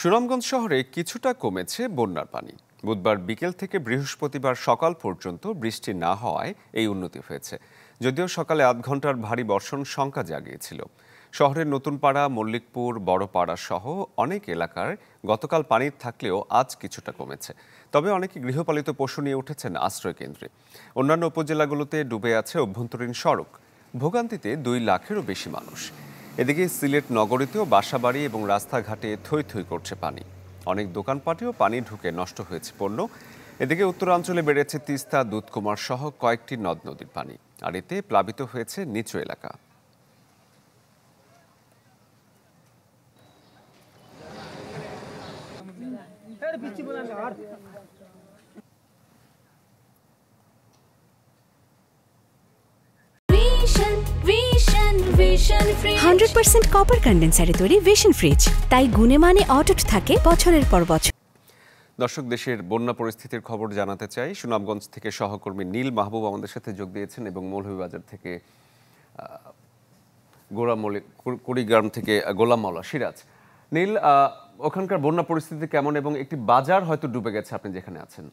সুনামগঞ্জ শহরে কিছুটা কমেছে বন্যার পানি বুধবার বিকেল থেকে বৃহস্পতিবার সকাল পর্যন্ত বৃষ্টি না হওয়ায় এই উন্নতি হয়েছে যদিও সকালে আধ ঘন্টার ভারী বর্ষণ শঙ্কা জাগিয়েছিল শহরের নতুনপাড়া মল্লিকপুর বড়পাড়া সহ অনেক এলাকার গতকাল পানির থাকলেও আজ কিছুটা কমেছে তবে অনেকে গৃহপালিত পশু নিয়ে উঠেছেন আশ্রয়কেন্দ্রে অন্যান্য উপজেলাগুলোতে ডুবে আছে অভ্যন্তরীণ সড়ক ভোগান্তিতে দুই লাখেরও বেশি মানুষ এদিকে সিলেট নগরীতেও বাসাবাড়ি এবং রাস্তাঘাটে থই থই করছে পানি অনেক দোকানপাটেও পানি ঢুকে নষ্ট হয়েছে পণ্য এদিকে উত্তরাঞ্চলে বেড়েছে তিস্তা দুধকুমার সহ কয়েকটি নদ নদীর পানি আর এতে প্লাবিত হয়েছে নিচু এলাকা হান্ড্রেড কপার কন্ডেন্সারে তৈরি ভিশন ফ্রিজ তাই গুণে মানে অটুট থাকে বছরের পর বছর দর্শক দেশের বন্যা পরিস্থিতির খবর জানাতে চাই সুনামগঞ্জ থেকে সহকর্মী নীল মাহবুব আমাদের সাথে যোগ দিয়েছেন এবং মৌলভীবাজার থেকে গোরা কুড়িগ্রাম থেকে গোলামলা সিরাজ নীল ওখানকার বন্যা পরিস্থিতি কেমন এবং একটি বাজার হয়তো ডুবে গেছে আপনি যেখানে আছেন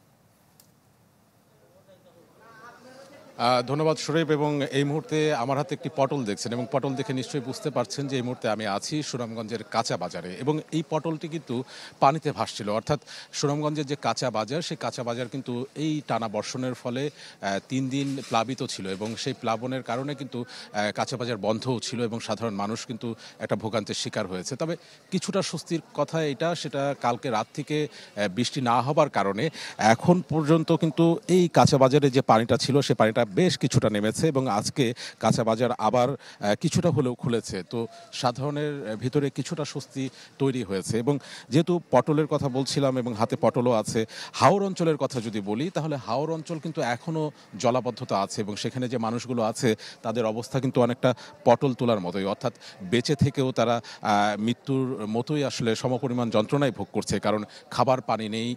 ধন্যবাদ সুরেব এবং এই মুহূর্তে আমার হাতে একটি পটল দেখছেন এবং পটল দেখে নিশ্চয়ই বুঝতে পারছেন যে এই মুহূর্তে আমি আছি সুনামগঞ্জের কাঁচা বাজারে এবং এই পটলটি কিন্তু পানিতে ভাসছিল অর্থাৎ সুনামগঞ্জের যে কাঁচা বাজার সেই কাঁচা বাজার কিন্তু এই টানা বর্ষণের ফলে তিন দিন প্লাবিত ছিল এবং সেই প্লাবনের কারণে কিন্তু কাঁচা বাজার বন্ধও ছিল এবং সাধারণ মানুষ কিন্তু একটা ভোগান্তের শিকার হয়েছে তবে কিছুটা স্বস্তির কথা এটা সেটা কালকে রাত থেকে বৃষ্টি না হবার কারণে এখন পর্যন্ত কিন্তু এই কাঁচা বাজারে যে পানিটা ছিল সে পানিটা বেশ কিছুটা নেমেছে এবং আজকে কাঁচা বাজার আবার কিছুটা হলেও খুলেছে তো সাধারণের ভিতরে কিছুটা স্বস্তি তৈরি হয়েছে এবং যেহেতু পটলের কথা বলছিলাম এবং হাতে পটলও আছে হাওর অঞ্চলের কথা যদি বলি তাহলে হাওর অঞ্চল কিন্তু এখনও জলাবদ্ধতা আছে এবং সেখানে যে মানুষগুলো আছে তাদের অবস্থা কিন্তু অনেকটা পটল তোলার মতোই অর্থাৎ বেঁচে থেকেও তারা মৃত্যুর মতোই আসলে সমপরিমাণ যন্ত্রণায় ভোগ করছে কারণ খাবার পানি নেই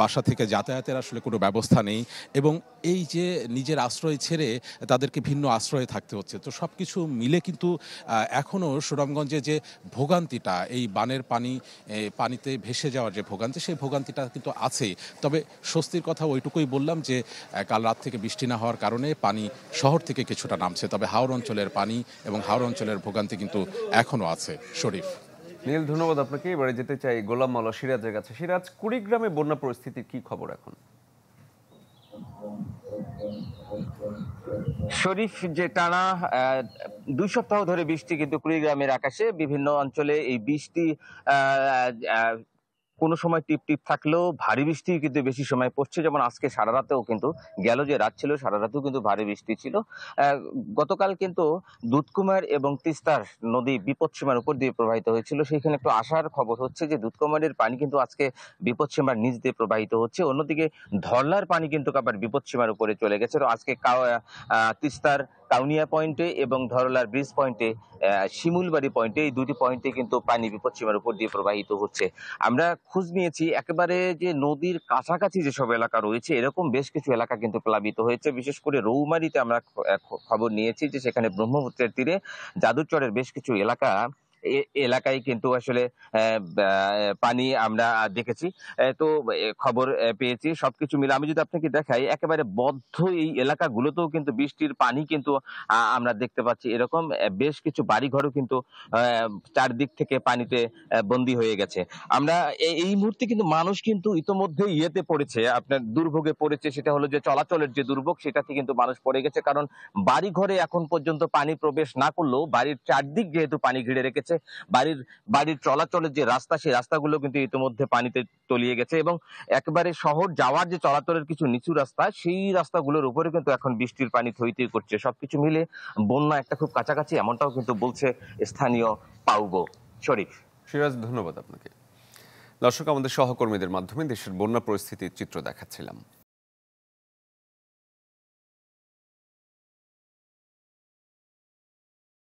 বাসা থেকে যাতায়াতের আসলে কোনো ব্যবস্থা নেই এবং এই যে নিজের আশ্রয় ছেড়ে তাদেরকে ভিন্ন আশ্রয়ে থাকতে হচ্ছে তো সব কিছু মিলে কিন্তু এখনও সুনামগঞ্জে যে ভোগান্তিটা এই বানের পানি পানিতে ভেসে যাওয়ার যে ভোগান্তি সেই ভোগান্তিটা কিন্তু আছেই তবে স্বস্তির কথা ওইটুকুই বললাম যে কাল রাত থেকে বৃষ্টি না হওয়ার কারণে পানি শহর থেকে কিছুটা নামছে তবে হাওড় অঞ্চলের পানি এবং হাওড় অঞ্চলের ভোগান্তি কিন্তু এখনও আছে শরীফ নীল ধন্যবাদ আপনাকে এবারে যেতে চাই গোলাম মাল সিরাজের কাছে সিরাজ কুড়িগ্রামে বন্যা পরিস্থিতির কি খবর এখন শরীফ যে টানা দুই সপ্তাহ ধরে বৃষ্টি কিন্তু কুড়িগ্রামের আকাশে বিভিন্ন অঞ্চলে এই বৃষ্টি কোনো সময় টিপ টিপ থাকলেও ভারী বৃষ্টি কিন্তু বেশি সময় পড়ছে যেমন আজকে সারা রাতেও কিন্তু গেল যে রাত ছিল সারা রাতেও কিন্তু ভারী বৃষ্টি ছিল গতকাল কিন্তু দুধকুমার এবং তিস্তার নদী বিপদসীমার উপর দিয়ে প্রবাহিত হয়েছিল সেখানে একটু আশার খবর হচ্ছে যে দুধকুমারের পানি কিন্তু আজকে বিপদসীমার নিচ দিয়ে প্রবাহিত হচ্ছে অন্যদিকে ধরলার পানি কিন্তু আবার বিপদসীমার উপরে চলে গেছে আজকে আজকে তিস্তার কাউনিয়া পয়েন্টে এবং ধরলার ব্রিজ পয়েন্টে শিমুলবাড়ি পয়েন্টে এই দুটি পয়েন্টে কিন্তু পানি সীমার উপর দিয়ে প্রবাহিত হচ্ছে আমরা খোঁজ নিয়েছি একেবারে যে নদীর কাছাকাছি যেসব এলাকা রয়েছে এরকম বেশ কিছু এলাকা কিন্তু প্লাবিত হয়েছে বিশেষ করে রৌমারিতে আমরা খবর নিয়েছি যে সেখানে ব্রহ্মপুত্রের তীরে যাদুচরের বেশ কিছু এলাকা এলাকায় কিন্তু আসলে পানি আমরা দেখেছি তো খবর পেয়েছি সবকিছু মিলে আমি যদি আপনাকে দেখাই একেবারে বদ্ধ এই এলাকাগুলোতেও কিন্তু বৃষ্টির পানি কিন্তু আমরা দেখতে পাচ্ছি এরকম বেশ কিছু বাড়িঘরও কিন্তু চারদিক থেকে পানিতে বন্দী হয়ে গেছে আমরা এই মুহূর্তে কিন্তু মানুষ কিন্তু ইতোমধ্যে ইয়েতে পড়েছে আপনার দুর্ভোগে পড়েছে সেটা হলো যে চলাচলের যে দুর্ভোগ সেটাতে কিন্তু মানুষ পড়ে গেছে কারণ বাড়ি ঘরে এখন পর্যন্ত পানি প্রবেশ না করলেও বাড়ির চারদিক যেহেতু পানি ঘিরে রেখেছে গেছে বাড়ির বাড়ির চলাচলের যে রাস্তা সেই রাস্তাগুলো কিন্তু ইতিমধ্যে পানিতে তলিয়ে গেছে এবং একবারে শহর যাওয়ার যে চলাচলের কিছু নিচু রাস্তা সেই রাস্তাগুলোর উপরে কিন্তু এখন বৃষ্টির পানি থইতে করছে সবকিছু মিলে বন্যা একটা খুব কাছাকাছি এমনটাও কিন্তু বলছে স্থানীয় পাউগো শরীফ সিরাজ ধন্যবাদ আপনাকে দর্শক আমাদের সহকর্মীদের মাধ্যমে দেশের বন্যা পরিস্থিতির চিত্র দেখাচ্ছিলাম